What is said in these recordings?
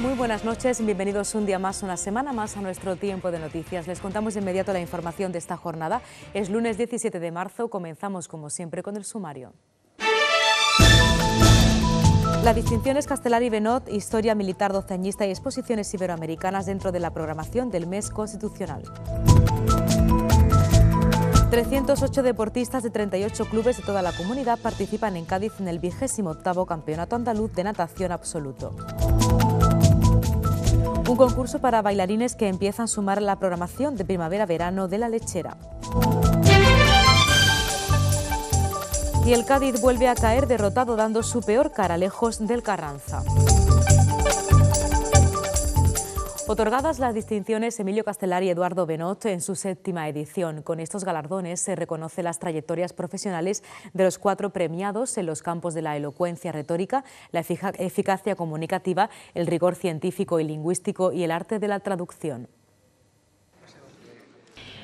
muy buenas noches, bienvenidos un día más, una semana más a nuestro tiempo de noticias. Les contamos de inmediato la información de esta jornada. Es lunes 17 de marzo, comenzamos como siempre con el sumario. distinción es Castelar y Benot, Historia Militar Doceañista y Exposiciones Iberoamericanas dentro de la programación del mes constitucional. 308 deportistas de 38 clubes de toda la comunidad participan en Cádiz en el 28 Campeonato Andaluz de Natación Absoluto. Un concurso para bailarines que empiezan a sumar la programación de primavera-verano de la lechera. Y el Cádiz vuelve a caer derrotado dando su peor cara lejos del Carranza. Otorgadas las distinciones Emilio Castelar y Eduardo Benot en su séptima edición. Con estos galardones se reconoce las trayectorias profesionales de los cuatro premiados en los campos de la elocuencia retórica, la eficacia comunicativa, el rigor científico y lingüístico y el arte de la traducción.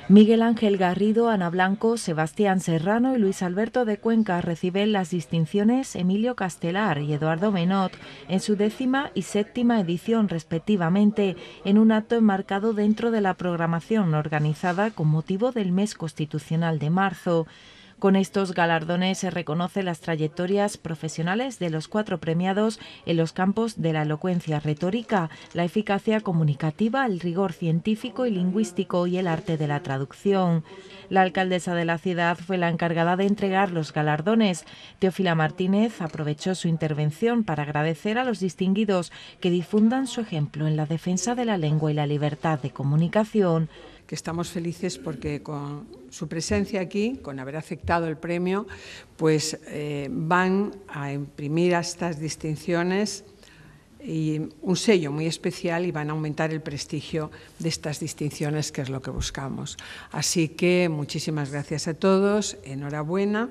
Miguel Ángel Garrido, Ana Blanco, Sebastián Serrano y Luis Alberto de Cuenca reciben las distinciones Emilio Castelar y Eduardo Menot en su décima y séptima edición respectivamente, en un acto enmarcado dentro de la programación organizada con motivo del mes constitucional de marzo. Con estos galardones se reconoce las trayectorias profesionales de los cuatro premiados en los campos de la elocuencia retórica, la eficacia comunicativa, el rigor científico y lingüístico y el arte de la traducción. La alcaldesa de la ciudad fue la encargada de entregar los galardones. Teófila Martínez aprovechó su intervención para agradecer a los distinguidos que difundan su ejemplo en la defensa de la lengua y la libertad de comunicación estamos felices porque con su presencia aquí, con haber aceptado el premio, pues eh, van a imprimir a estas distinciones y un sello muy especial y van a aumentar el prestigio de estas distinciones, que es lo que buscamos. Así que muchísimas gracias a todos, enhorabuena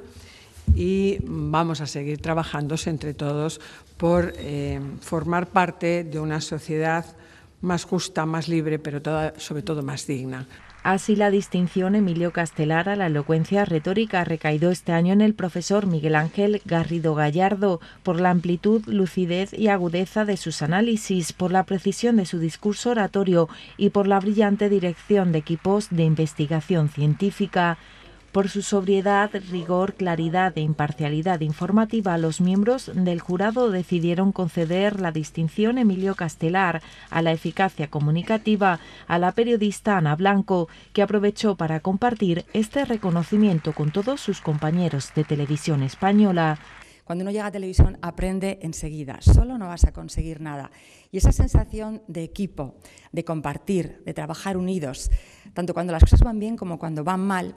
y vamos a seguir trabajándose entre todos por eh, formar parte de una sociedad más justa, más libre, pero sobre todo más digna. Así la distinción Emilio Castelar a la elocuencia retórica recaído este año en el profesor Miguel Ángel Garrido Gallardo por la amplitud, lucidez y agudeza de sus análisis, por la precisión de su discurso oratorio y por la brillante dirección de equipos de investigación científica por su sobriedad, rigor, claridad e imparcialidad informativa, los miembros del jurado decidieron conceder la distinción Emilio Castelar a la eficacia comunicativa a la periodista Ana Blanco, que aprovechó para compartir este reconocimiento con todos sus compañeros de televisión española. Cuando uno llega a televisión aprende enseguida, solo no vas a conseguir nada. Y esa sensación de equipo, de compartir, de trabajar unidos, tanto cuando las cosas van bien como cuando van mal,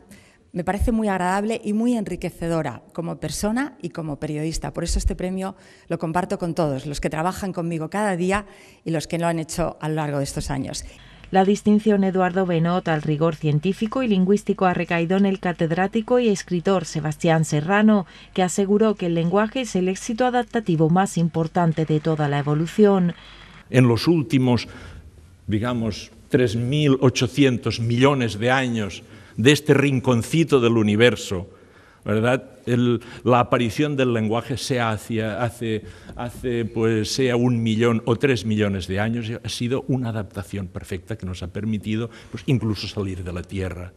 me parece muy agradable y muy enriquecedora como persona y como periodista. Por eso este premio lo comparto con todos, los que trabajan conmigo cada día y los que lo han hecho a lo largo de estos años. La distinción Eduardo Benot al rigor científico y lingüístico ha recaído en el catedrático y escritor Sebastián Serrano, que aseguró que el lenguaje es el éxito adaptativo más importante de toda la evolución. En los últimos, digamos, 3.800 millones de años de este rinconcito del universo, ¿verdad? la aparición del lenguaje sea hacia, hace, pues, sea un millón o tres millones de años, ha sido una adaptación perfecta que nos ha permitido pues, incluso salir de la Tierra.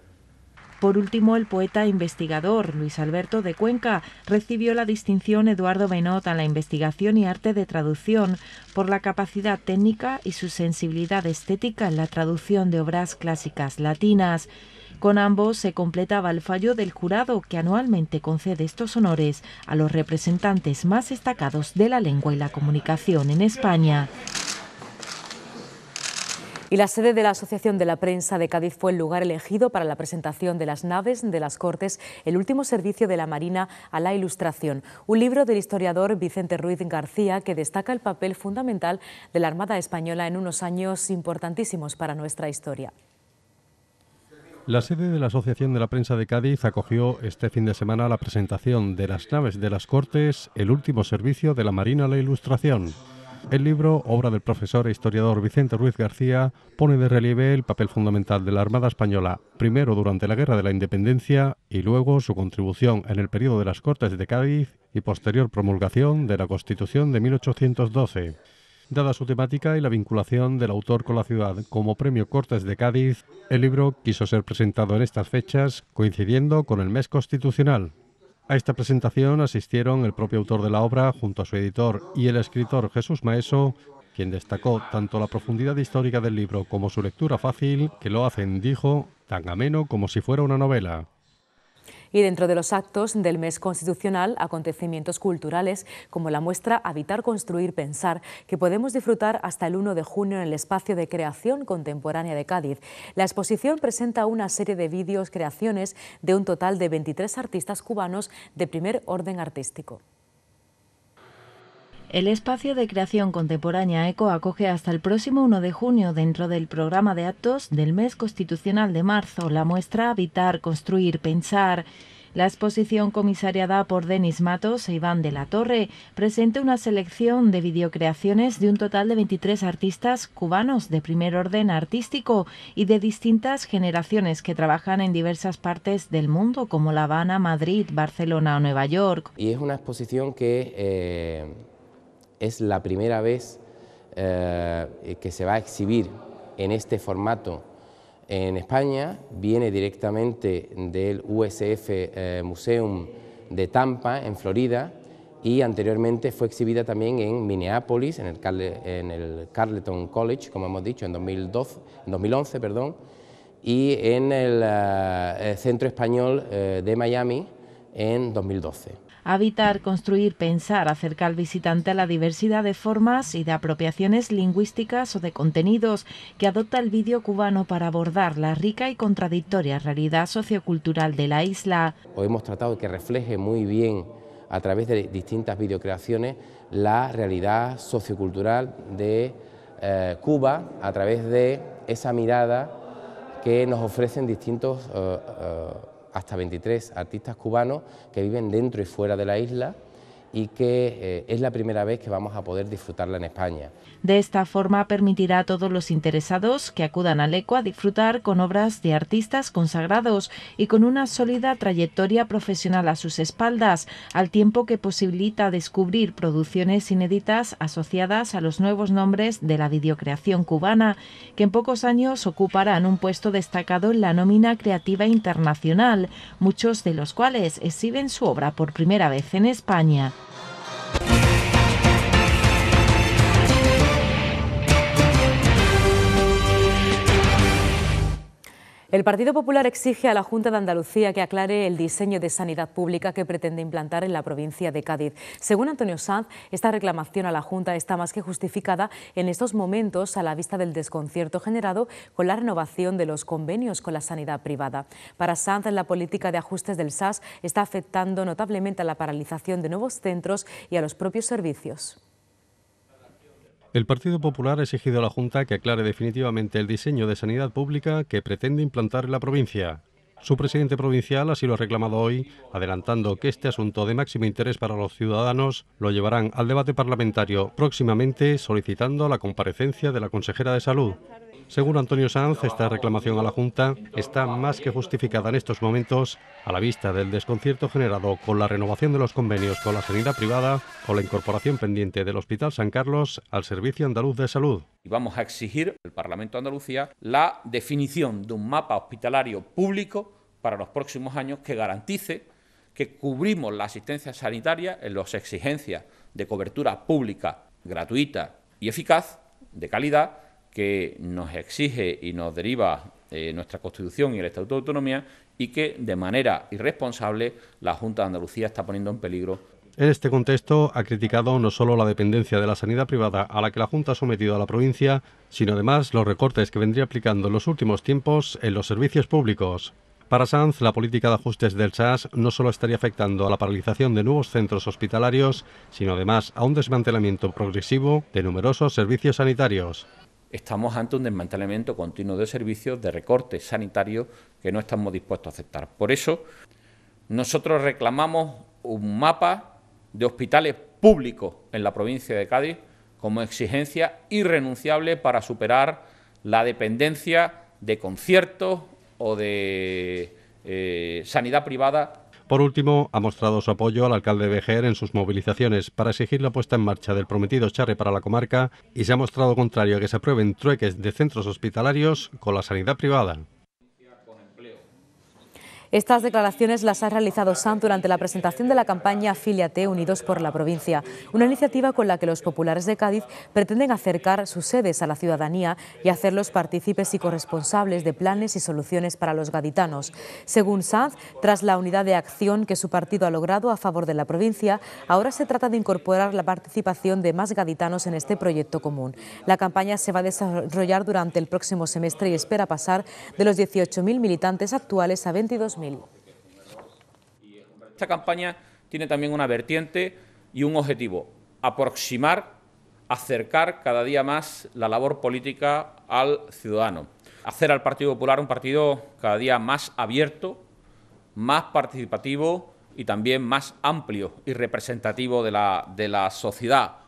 Por último, el poeta investigador Luis Alberto de Cuenca recibió la distinción Eduardo Benot a la investigación y arte de traducción por la capacidad técnica y su sensibilidad estética en la traducción de obras clásicas latinas. Con ambos se completaba el fallo del jurado que anualmente concede estos honores a los representantes más destacados de la lengua y la comunicación en España. Y la sede de la Asociación de la Prensa de Cádiz fue el lugar elegido para la presentación de las naves de las Cortes, el último servicio de la Marina a la Ilustración, un libro del historiador Vicente Ruiz García que destaca el papel fundamental de la Armada Española en unos años importantísimos para nuestra historia. La sede de la Asociación de la Prensa de Cádiz acogió este fin de semana la presentación de Las naves de las Cortes, el último servicio de la Marina a la Ilustración. El libro, obra del profesor e historiador Vicente Ruiz García, pone de relieve el papel fundamental de la Armada Española, primero durante la Guerra de la Independencia y luego su contribución en el periodo de las Cortes de Cádiz y posterior promulgación de la Constitución de 1812 dada su temática y la vinculación del autor con la ciudad. Como premio Cortes de Cádiz, el libro quiso ser presentado en estas fechas, coincidiendo con el mes constitucional. A esta presentación asistieron el propio autor de la obra junto a su editor y el escritor Jesús Maeso, quien destacó tanto la profundidad histórica del libro como su lectura fácil, que lo hacen, dijo, tan ameno como si fuera una novela. Y dentro de los actos del mes constitucional, acontecimientos culturales como la muestra Habitar, Construir, Pensar, que podemos disfrutar hasta el 1 de junio en el espacio de creación contemporánea de Cádiz. La exposición presenta una serie de vídeos creaciones de un total de 23 artistas cubanos de primer orden artístico. El espacio de creación contemporánea ECO acoge hasta el próximo 1 de junio dentro del programa de actos del mes constitucional de marzo la muestra Habitar, Construir, Pensar. La exposición comisariada por Denis Matos e Iván de la Torre presenta una selección de videocreaciones de un total de 23 artistas cubanos de primer orden artístico y de distintas generaciones que trabajan en diversas partes del mundo como La Habana, Madrid, Barcelona o Nueva York. Y es una exposición que... Eh, es la primera vez eh, que se va a exhibir en este formato en España, viene directamente del USF eh, Museum de Tampa, en Florida, y anteriormente fue exhibida también en Minneapolis, en el, Carleton College, como hemos dicho, en 2012, 2011, perdón, y en el, eh, Centro Español de Miami en 2012 habitar, construir, pensar, acercar al visitante a la diversidad de formas y de apropiaciones lingüísticas o de contenidos que adopta el vídeo cubano para abordar la rica y contradictoria realidad sociocultural de la isla. Hoy hemos tratado de que refleje muy bien a través de distintas videocreaciones la realidad sociocultural de eh, Cuba a través de esa mirada que nos ofrecen distintos eh, eh, hasta 23 artistas cubanos que viven dentro y fuera de la isla y que eh, es la primera vez que vamos a poder disfrutarla en España. De esta forma permitirá a todos los interesados que acudan al ECO a disfrutar con obras de artistas consagrados y con una sólida trayectoria profesional a sus espaldas, al tiempo que posibilita descubrir producciones inéditas asociadas a los nuevos nombres de la videocreación cubana, que en pocos años ocuparán un puesto destacado en la nómina creativa internacional, muchos de los cuales exhiben su obra por primera vez en España. El Partido Popular exige a la Junta de Andalucía que aclare el diseño de sanidad pública que pretende implantar en la provincia de Cádiz. Según Antonio Sanz, esta reclamación a la Junta está más que justificada en estos momentos a la vista del desconcierto generado con la renovación de los convenios con la sanidad privada. Para Sanz, la política de ajustes del SAS está afectando notablemente a la paralización de nuevos centros y a los propios servicios. El Partido Popular ha exigido a la Junta que aclare definitivamente el diseño de sanidad pública que pretende implantar en la provincia. Su presidente provincial así lo ha reclamado hoy, adelantando que este asunto de máximo interés para los ciudadanos lo llevarán al debate parlamentario próximamente, solicitando la comparecencia de la consejera de Salud. Según Antonio Sanz, esta reclamación a la Junta está más que justificada en estos momentos a la vista del desconcierto generado con la renovación de los convenios con la sanidad privada o la incorporación pendiente del Hospital San Carlos al Servicio Andaluz de Salud. Y vamos a exigir al Parlamento de Andalucía la definición de un mapa hospitalario público para los próximos años que garantice que cubrimos la asistencia sanitaria en las exigencias de cobertura pública, gratuita y eficaz, de calidad, que nos exige y nos deriva eh, nuestra Constitución y el Estatuto de Autonomía y que, de manera irresponsable, la Junta de Andalucía está poniendo en peligro. En este contexto ha criticado no solo la dependencia de la sanidad privada a la que la Junta ha sometido a la provincia, sino además los recortes que vendría aplicando en los últimos tiempos en los servicios públicos. Para Sanz, la política de ajustes del SAS no solo estaría afectando a la paralización de nuevos centros hospitalarios, sino además a un desmantelamiento progresivo de numerosos servicios sanitarios estamos ante un desmantelamiento continuo de servicios, de recorte sanitario que no estamos dispuestos a aceptar. Por eso, nosotros reclamamos un mapa de hospitales públicos en la provincia de Cádiz como exigencia irrenunciable para superar la dependencia de conciertos o de eh, sanidad privada por último, ha mostrado su apoyo al alcalde Bejer en sus movilizaciones para exigir la puesta en marcha del prometido charre para la comarca y se ha mostrado contrario a que se aprueben trueques de centros hospitalarios con la sanidad privada. Estas declaraciones las ha realizado Sanz durante la presentación de la campaña Afíliate Unidos por la Provincia, una iniciativa con la que los populares de Cádiz pretenden acercar sus sedes a la ciudadanía y hacerlos partícipes y corresponsables de planes y soluciones para los gaditanos. Según Sanz, tras la unidad de acción que su partido ha logrado a favor de la provincia, ahora se trata de incorporar la participación de más gaditanos en este proyecto común. La campaña se va a desarrollar durante el próximo semestre y espera pasar de los 18.000 militantes actuales a 22.000. Esta campaña tiene también una vertiente y un objetivo, aproximar, acercar cada día más la labor política al ciudadano, hacer al Partido Popular un partido cada día más abierto, más participativo y también más amplio y representativo de la sociedad.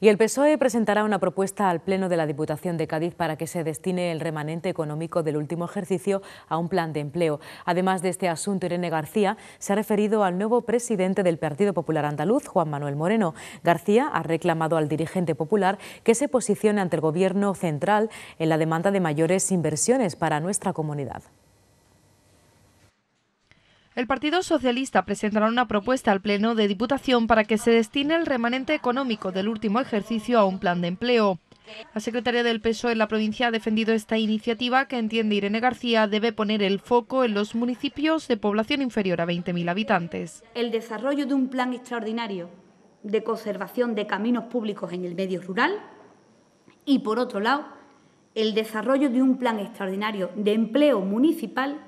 Y el PSOE presentará una propuesta al Pleno de la Diputación de Cádiz para que se destine el remanente económico del último ejercicio a un plan de empleo. Además de este asunto, Irene García se ha referido al nuevo presidente del Partido Popular Andaluz, Juan Manuel Moreno. García ha reclamado al dirigente popular que se posicione ante el Gobierno central en la demanda de mayores inversiones para nuestra comunidad. El Partido Socialista presentará una propuesta al Pleno de Diputación para que se destine el remanente económico del último ejercicio a un plan de empleo. La secretaria del PSOE en la provincia ha defendido esta iniciativa que entiende Irene García debe poner el foco en los municipios de población inferior a 20.000 habitantes. El desarrollo de un plan extraordinario de conservación de caminos públicos en el medio rural y, por otro lado, el desarrollo de un plan extraordinario de empleo municipal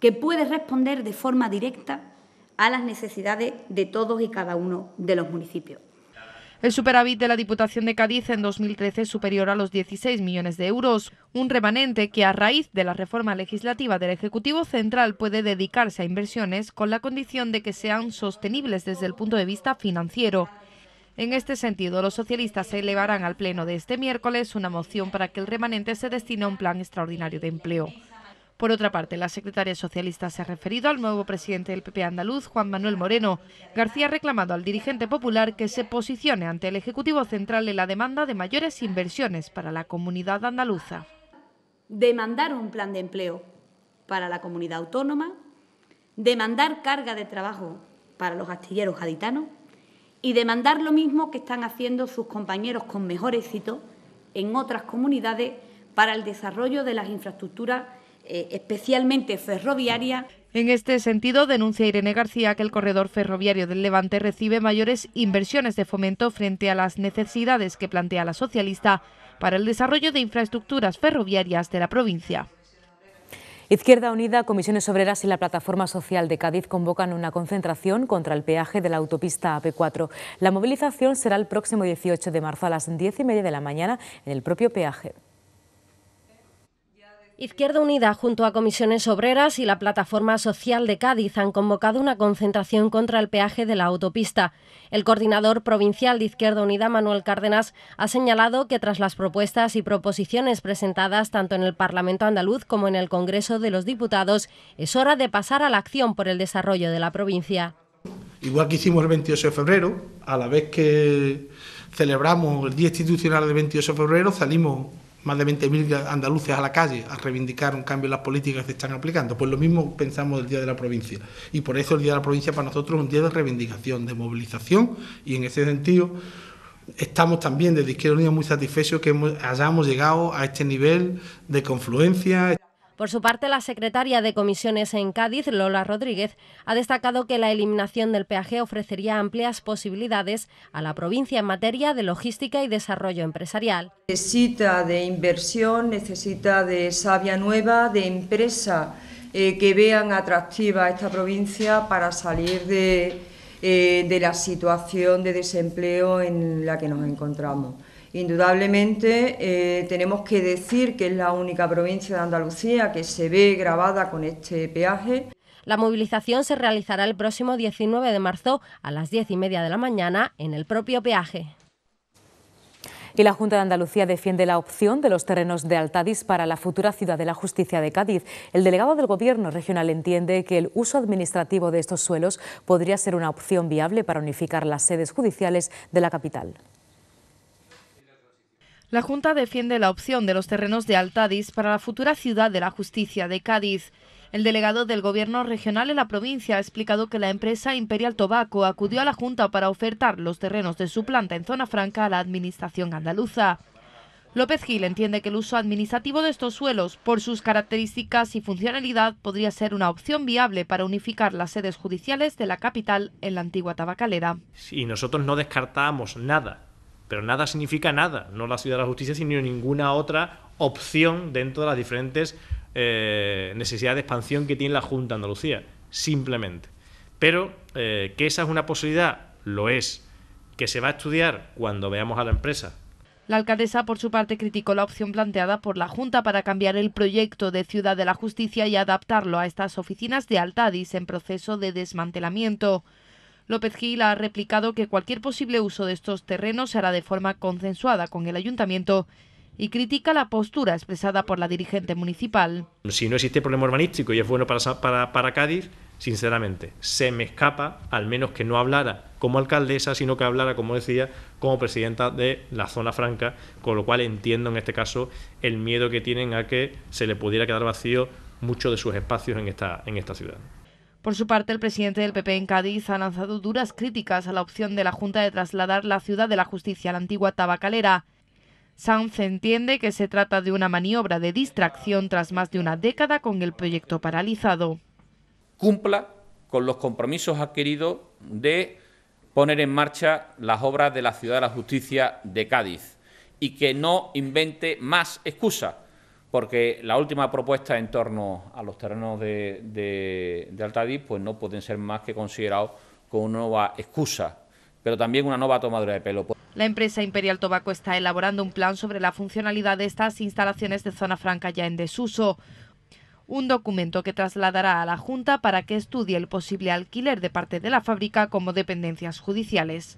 que puede responder de forma directa a las necesidades de todos y cada uno de los municipios. El superávit de la Diputación de Cádiz en 2013 es superior a los 16 millones de euros, un remanente que a raíz de la reforma legislativa del Ejecutivo Central puede dedicarse a inversiones con la condición de que sean sostenibles desde el punto de vista financiero. En este sentido, los socialistas se elevarán al Pleno de este miércoles una moción para que el remanente se destine a un plan extraordinario de empleo. Por otra parte, la secretaria socialista se ha referido al nuevo presidente del PP andaluz, Juan Manuel Moreno. García ha reclamado al dirigente popular que se posicione ante el Ejecutivo Central en la demanda de mayores inversiones para la comunidad andaluza. Demandar un plan de empleo para la comunidad autónoma, demandar carga de trabajo para los astilleros gaditanos y demandar lo mismo que están haciendo sus compañeros con mejor éxito en otras comunidades para el desarrollo de las infraestructuras eh, especialmente ferroviaria. En este sentido, denuncia Irene García que el corredor ferroviario del Levante recibe mayores inversiones de fomento frente a las necesidades que plantea la socialista para el desarrollo de infraestructuras ferroviarias de la provincia. Izquierda Unida, Comisiones Obreras y la Plataforma Social de Cádiz convocan una concentración contra el peaje de la autopista AP4. La movilización será el próximo 18 de marzo a las 10 y media de la mañana en el propio peaje. Izquierda Unida junto a Comisiones Obreras y la Plataforma Social de Cádiz han convocado una concentración contra el peaje de la autopista. El coordinador provincial de Izquierda Unida, Manuel Cárdenas, ha señalado que tras las propuestas y proposiciones presentadas tanto en el Parlamento andaluz como en el Congreso de los Diputados, es hora de pasar a la acción por el desarrollo de la provincia. Igual que hicimos el 28 de febrero, a la vez que celebramos el Día Institucional del 28 de febrero, salimos más de 20.000 andaluces a la calle a reivindicar un cambio en las políticas que se están aplicando. Pues lo mismo pensamos del Día de la Provincia. Y por eso el Día de la Provincia para nosotros es un día de reivindicación, de movilización, y en ese sentido estamos también desde Izquierda Unida muy satisfechos que hayamos llegado a este nivel de confluencia. Por su parte, la secretaria de comisiones en Cádiz, Lola Rodríguez, ha destacado que la eliminación del peaje ofrecería amplias posibilidades a la provincia en materia de logística y desarrollo empresarial. Necesita de inversión, necesita de savia nueva, de empresa eh, que vean atractiva esta provincia para salir eh, de la situación de desempleo en la que nos encontramos. Indudablemente eh, tenemos que decir que es la única provincia de Andalucía que se ve grabada con este peaje. La movilización se realizará el próximo 19 de marzo a las 10 y media de la mañana en el propio peaje. Y la Junta de Andalucía defiende la opción de los terrenos de Altadis para la futura ciudad de la justicia de Cádiz. El delegado del Gobierno regional entiende que el uso administrativo de estos suelos podría ser una opción viable para unificar las sedes judiciales de la capital. La Junta defiende la opción de los terrenos de Altadis para la futura ciudad de la justicia de Cádiz. El delegado del Gobierno regional en la provincia ha explicado que la empresa Imperial Tobacco acudió a la Junta para ofertar los terrenos de su planta en Zona Franca a la Administración andaluza. López Gil entiende que el uso administrativo de estos suelos, por sus características y funcionalidad, podría ser una opción viable para unificar las sedes judiciales de la capital en la antigua tabacalera. Y nosotros no descartamos nada pero nada significa nada, no la ciudad de la justicia, sino ninguna otra opción dentro de las diferentes eh, necesidades de expansión que tiene la Junta de Andalucía, simplemente. Pero eh, que esa es una posibilidad, lo es, que se va a estudiar cuando veamos a la empresa la alcaldesa, por su parte, criticó la opción planteada por la Junta para cambiar el proyecto de Ciudad de la Justicia y adaptarlo a estas oficinas de Altadis en proceso de desmantelamiento. López Gil ha replicado que cualquier posible uso de estos terrenos se hará de forma consensuada con el ayuntamiento y critica la postura expresada por la dirigente municipal. Si no existe problema urbanístico y es bueno para, para, Cádiz, sinceramente, se me escapa, al menos que no hablara como alcaldesa, sino que hablara, como decía, como presidenta de la zona franca, con lo cual entiendo en este caso el miedo que tienen a que se le pudiera quedar vacío muchos de sus espacios en esta, en esta ciudad. Por su parte, el presidente del PP en Cádiz ha lanzado duras críticas a la opción de la Junta de trasladar la ciudad de la justicia a la antigua tabacalera. Sanz entiende que se trata de una maniobra de distracción tras más de una década con el proyecto paralizado. Cumpla con los compromisos adquiridos de poner en marcha las obras de la Ciudad de la Justicia de Cádiz y que no invente más excusas porque la última propuesta en torno a los terrenos de, de, pues no pueden ser más que considerados como una nueva excusa, pero también una nueva tomadura de pelo. La empresa Imperial Tobacco está elaborando un plan sobre la funcionalidad de estas instalaciones de zona franca ya en desuso. Un documento que trasladará a la Junta para que estudie el posible alquiler de parte de la fábrica como dependencias judiciales.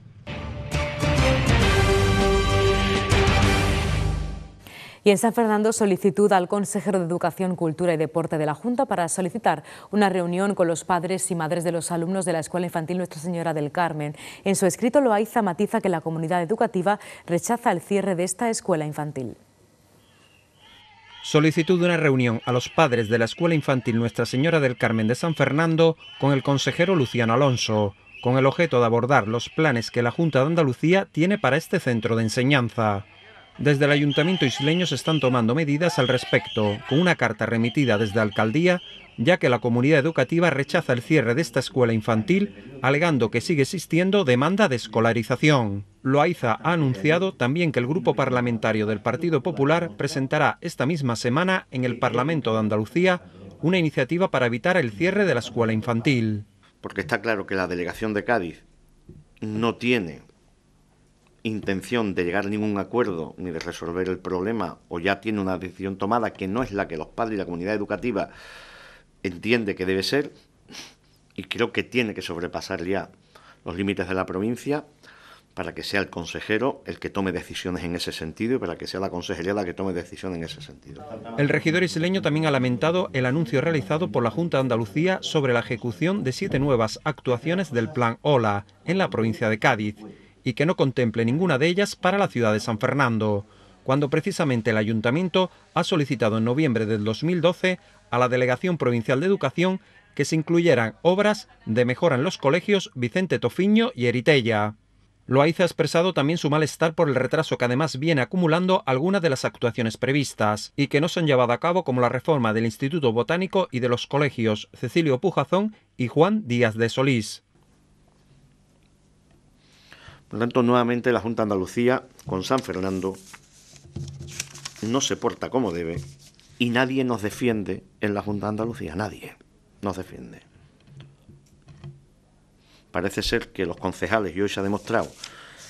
Y en San Fernando, solicitud al consejero de Educación, Cultura y Deporte de la Junta para solicitar una reunión con los padres y madres de los alumnos de la Escuela Infantil Nuestra Señora del Carmen. En su escrito, Loaiza matiza que la comunidad educativa rechaza el cierre de esta escuela infantil. Solicitud de una reunión a los padres de la Escuela Infantil Nuestra Señora del Carmen de San Fernando con el consejero Luciano Alonso, con el objeto de abordar los planes que la Junta de Andalucía tiene para este centro de enseñanza. Desde el ayuntamiento isleño se están tomando medidas al respecto, con una carta remitida desde la alcaldía, ya que la comunidad educativa rechaza el cierre de esta escuela infantil, alegando que sigue existiendo demanda de escolarización. Loaiza ha anunciado también que el grupo parlamentario del Partido Popular presentará esta misma semana en el Parlamento de Andalucía una iniciativa para evitar el cierre de la escuela infantil. Porque está claro que la delegación de Cádiz no tiene intención de llegar a ningún acuerdo ni de resolver el problema o ya tiene una decisión tomada que no es la que los padres y la comunidad educativa entiende que debe ser, y creo que tiene que sobrepasar ya los límites de la provincia para que sea el consejero el que tome decisiones en ese sentido y para que sea la consejería la que tome decisión en ese sentido. El regidor isleño también ha lamentado el anuncio realizado por la Junta de Andalucía sobre la ejecución de siete nuevas actuaciones del Plan OLA en la provincia de Cádiz y que no contemple ninguna de ellas para la ciudad de San Fernando, cuando precisamente el ayuntamiento ha solicitado en noviembre del 2012 a la Delegación Provincial de Educación que se incluyeran obras de mejora en los colegios Vicente Tofiño y Eritella. Loaiza ha expresado también su malestar por el retraso que además viene acumulando algunas de las actuaciones previstas y que no se han llevado a cabo como la reforma del Instituto Botánico y de los colegios Cecilio Pujazón y Juan Díaz de Solís. Por lo tanto, nuevamente la Junta Andalucía con San Fernando no se porta como debe y nadie nos defiende en la Junta de Andalucía, nadie nos defiende. Parece ser que los concejales, y hoy se ha demostrado,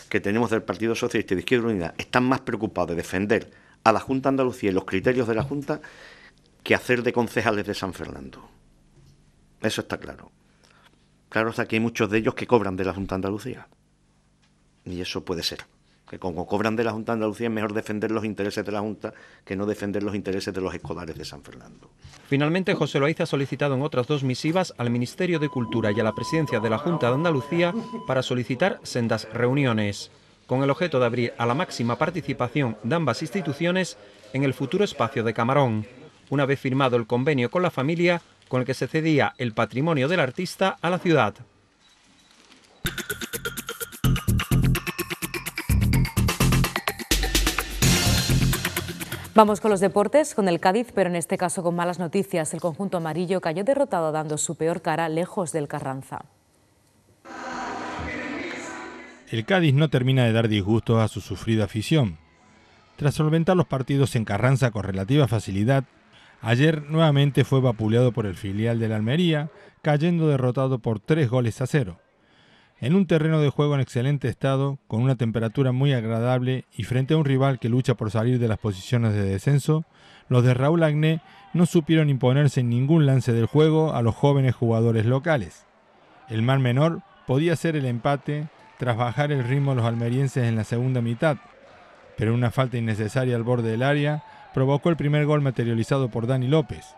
que tenemos del Partido Socialista y de Izquierda Unida están más preocupados de defender a la Junta de Andalucía y los criterios de la Junta que hacer de concejales de San Fernando. Eso está claro. Claro está que hay muchos de ellos que cobran de la Junta de Andalucía. Y eso puede ser. Que como cobran de la Junta de Andalucía es mejor defender los intereses de la Junta que no defender los intereses de los escolares de San Fernando. Finalmente, José Loaiza ha solicitado en otras dos misivas al Ministerio de Cultura y a la presidencia de la Junta de Andalucía para solicitar sendas reuniones, con el objeto de abrir a la máxima participación de ambas instituciones en el futuro espacio de Camarón, una vez firmado el convenio con la familia con el que se cedía el patrimonio del artista a la ciudad. Vamos con los deportes, con el Cádiz, pero en este caso con malas noticias. El conjunto amarillo cayó derrotado dando su peor cara lejos del Carranza. El Cádiz no termina de dar disgusto a su sufrida afición. Tras solventar los partidos en Carranza con relativa facilidad, ayer nuevamente fue vapuleado por el filial de la Almería, cayendo derrotado por tres goles a cero en un terreno de juego en excelente estado, con una temperatura muy agradable y frente a un rival que lucha por salir de las posiciones de descenso, los de Raúl Agné no supieron imponerse en ningún lance del juego a los jóvenes jugadores locales. El mal menor podía ser el empate tras bajar el ritmo a los almerienses en la segunda mitad, pero una falta innecesaria al borde del área provocó el primer gol materializado por Dani López.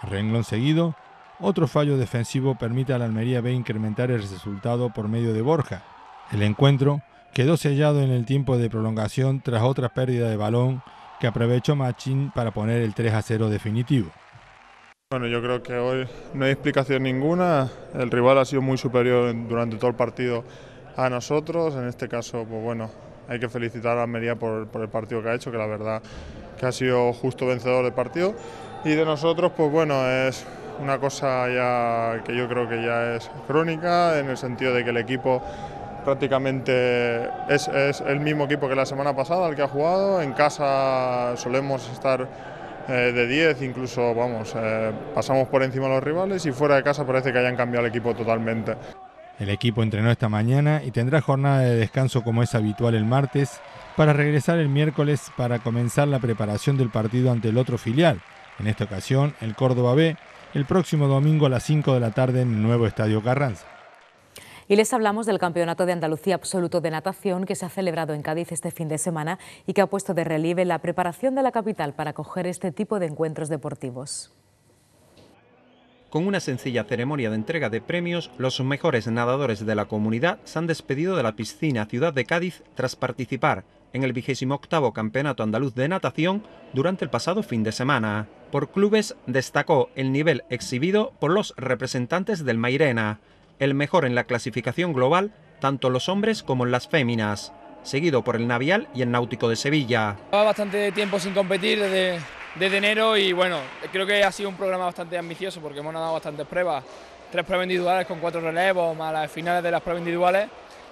A renglón seguido, otro fallo defensivo permite a la Almería B incrementar el resultado por medio de Borja. El encuentro quedó sellado en el tiempo de prolongación tras otra pérdida de balón que aprovechó Machín para poner el 3 a 0 definitivo. Bueno, yo creo que hoy no hay explicación ninguna. El rival ha sido muy superior durante todo el partido a nosotros. En este caso, pues bueno, hay que felicitar a Almería por, por el partido que ha hecho, que la verdad que ha sido justo vencedor del partido. Y de nosotros, pues bueno, es una cosa ya que yo creo que ya es crónica, en el sentido de que el equipo prácticamente es, el mismo equipo que la semana pasada, el que ha jugado. En casa solemos estar eh, de 10, incluso vamos, eh, pasamos por encima de los rivales y fuera de casa parece que hayan cambiado el equipo totalmente. El equipo entrenó esta mañana y tendrá jornada de descanso como es habitual el martes para regresar el miércoles para comenzar la preparación del partido ante el otro filial, en esta ocasión el Córdoba B, el próximo domingo a las 5 de la tarde en el nuevo Estadio Carranza. Y les hablamos del Campeonato de Andalucía Absoluto de Natación que se ha celebrado en Cádiz este fin de semana y que ha puesto de relieve la preparación de la capital para acoger este tipo de encuentros deportivos. Con una sencilla ceremonia de entrega de premios, los mejores nadadores de la comunidad se han despedido de la piscina Ciudad de Cádiz tras participar en el vigésimo octavo Campeonato Andaluz de Natación durante el pasado fin de semana. Por clubes destacó el nivel exhibido por los representantes del Mairena, el mejor en la clasificación global tanto los hombres como las féminas, seguido por el Navial y el Náutico de Sevilla. Llevaba bastante tiempo sin competir desde, enero y bueno, creo que ha sido un programa bastante ambicioso porque hemos nadado bastantes pruebas, tres pruebas individuales con cuatro relevos, más las finales de las pruebas individuales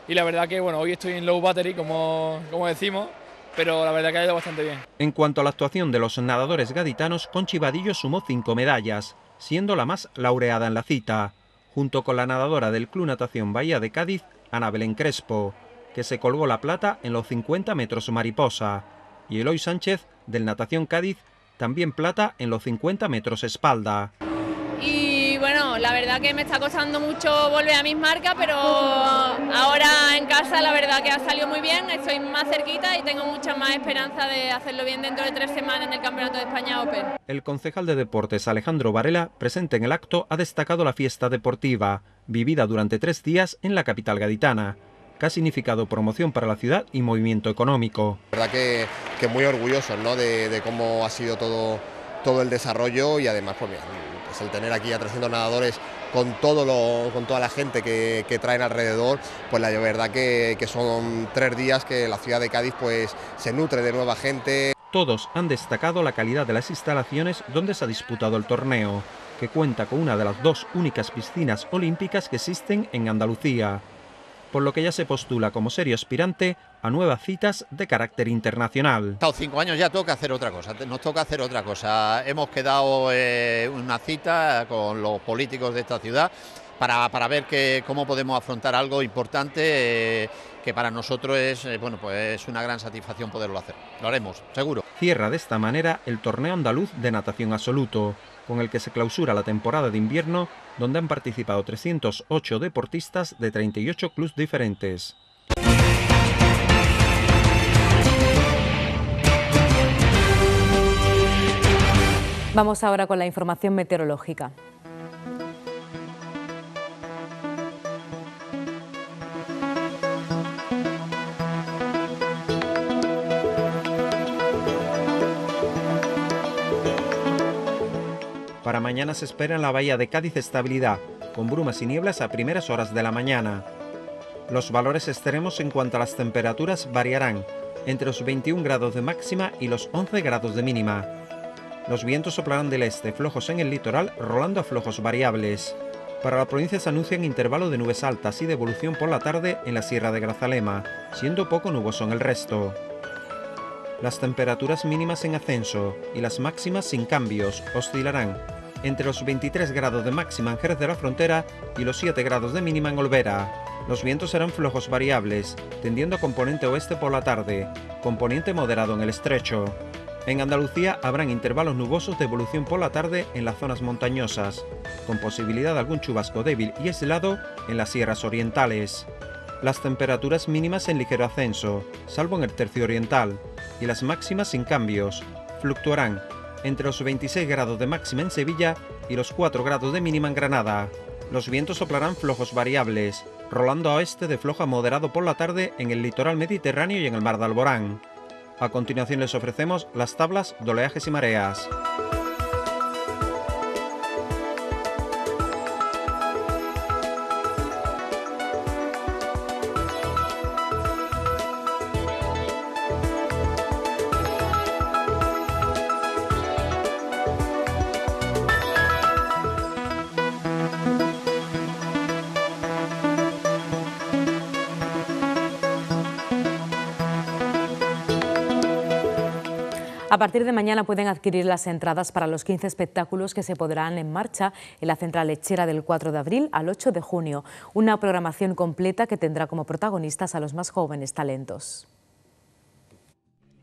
y la verdad que bueno, hoy estoy en low battery, como, como decimos, pero la verdad que ha ido bastante bien. En cuanto a la actuación de los nadadores gaditanos, Conchi sumó cinco medallas, siendo la más laureada en la cita, junto con la nadadora del Club Natación Bahía de Cádiz, Ana Belén Crespo, que se colgó la plata en los 50 metros mariposa, y Eloy Sánchez, del Natación Cádiz, también plata en los 50 metros espalda. Y la verdad que me está costando mucho volver a mis marcas, pero ahora en casa la verdad que ha salido muy bien, estoy más cerquita y tengo mucha más esperanza de hacerlo bien dentro de tres semanas en el Campeonato de España Open. El concejal de Deportes Alejandro Varela, presente en el acto, ha destacado la fiesta deportiva, vivida durante tres días en la capital gaditana que ha significado promoción para la ciudad y movimiento económico. La verdad que, muy orgullosos de, cómo ha sido todo, todo el desarrollo y además pues, bien el tener aquí a 300 nadadores con, todo con toda la gente que, traen alrededor, pues la verdad que, que son tres días que la ciudad de Cádiz pues se nutre de nueva gente. Todos han destacado la calidad de las instalaciones donde se ha disputado el torneo, que cuenta con una de las dos únicas piscinas olímpicas que existen en Andalucía por lo que ya se postula como serio aspirante a nuevas citas de carácter internacional. Estado cinco años ya toca hacer otra cosa, nos toca hacer otra cosa. Hemos quedado eh, una cita con los políticos de esta ciudad para, ver cómo podemos afrontar algo importante eh, que para nosotros es, eh, bueno, pues es una gran satisfacción poderlo hacer. Lo haremos, seguro. Cierra de esta manera el torneo andaluz de natación absoluto con el que se clausura la temporada de invierno, donde han participado 308 deportistas de 38 clubes diferentes. Vamos ahora con la información meteorológica. Para mañana se espera en la bahía de Cádiz estabilidad, con brumas y nieblas a primeras horas de la mañana. Los valores extremos en cuanto a las temperaturas variarán, entre los 21 grados de máxima y los 11 grados de mínima. Los vientos soplarán del este, flojos en el litoral, rolando a flojos variables. Para la provincia se anuncian intervalo de nubes altas y de evolución por la tarde en la Sierra de Grazalema, siendo poco nuboso en el resto. Las temperaturas mínimas en ascenso y las máximas sin cambios oscilarán entre los 23 grados de máxima en Jerez de la Frontera y los 7 grados de mínima en Olvera. Los vientos serán flojos variables, tendiendo a componente oeste por la tarde, componente moderado en el estrecho. En Andalucía habrán intervalos nubosos de evolución por la tarde en las zonas montañosas, con posibilidad de algún chubasco débil y aislado en las sierras orientales. Las temperaturas mínimas en ligero ascenso, salvo en el tercio oriental, y las máximas sin cambios. Fluctuarán entre los 26 grados de máxima en Sevilla y los 4 grados de mínima en Granada. Los vientos soplarán flojos variables, rolando a oeste de floja moderado por la tarde en el litoral mediterráneo y en el mar de Alborán. A continuación les ofrecemos las tablas de oleajes y mareas. ...a partir de mañana pueden adquirir las entradas para los 15 espectáculos que se podrán en marcha en la central lechera del 4 de abril al 8 de junio, una programación completa que tendrá como protagonistas a los más jóvenes talentos.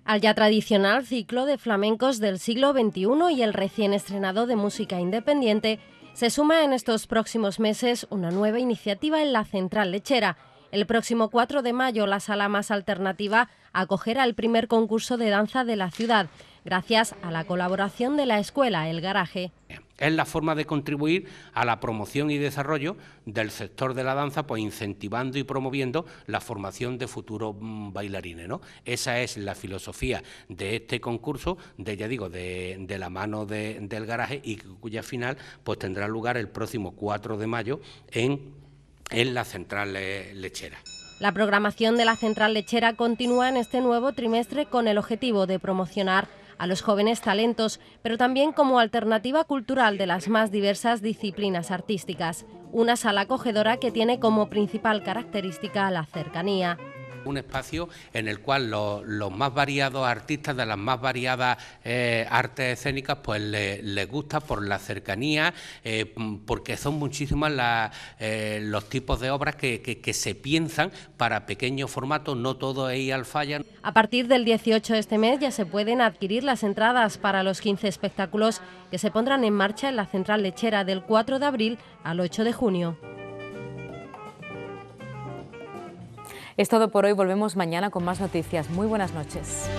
Al ya tradicional ciclo de flamencos del siglo XXI y el recién estrenado de música independiente, se suma en estos próximos meses una nueva iniciativa en la central lechera, el próximo 4 de mayo, la sala más alternativa acogerá el primer concurso de danza de la ciudad gracias a la colaboración de la escuela El Garaje. Es la forma de contribuir a la promoción y desarrollo del sector de la danza, pues incentivando y promoviendo la formación de futuros mm, bailarines. ¿no? Esa es la filosofía de este concurso, de ya digo, de, la mano de, del garaje y cuya final pues tendrá lugar el próximo 4 de mayo en, en la central eh, lechera. La programación de la central lechera continúa en este nuevo trimestre con el objetivo de promocionar a los jóvenes talentos, pero también como alternativa cultural de las más diversas disciplinas artísticas. Una sala acogedora que tiene como principal característica la cercanía un espacio en el cual los, más variados artistas de las más variadas eh, artes escénicas pues les gusta por la cercanía, eh, porque son muchísimas eh, los tipos de obras que, se piensan para pequeños formatos, no todo es al fallan... A partir del 18 de este mes ya se pueden adquirir las entradas para los 15 espectáculos que se pondrán en marcha en la central lechera del 4 de abril al 8 de junio. Es todo por hoy, volvemos mañana con más noticias. Muy buenas noches.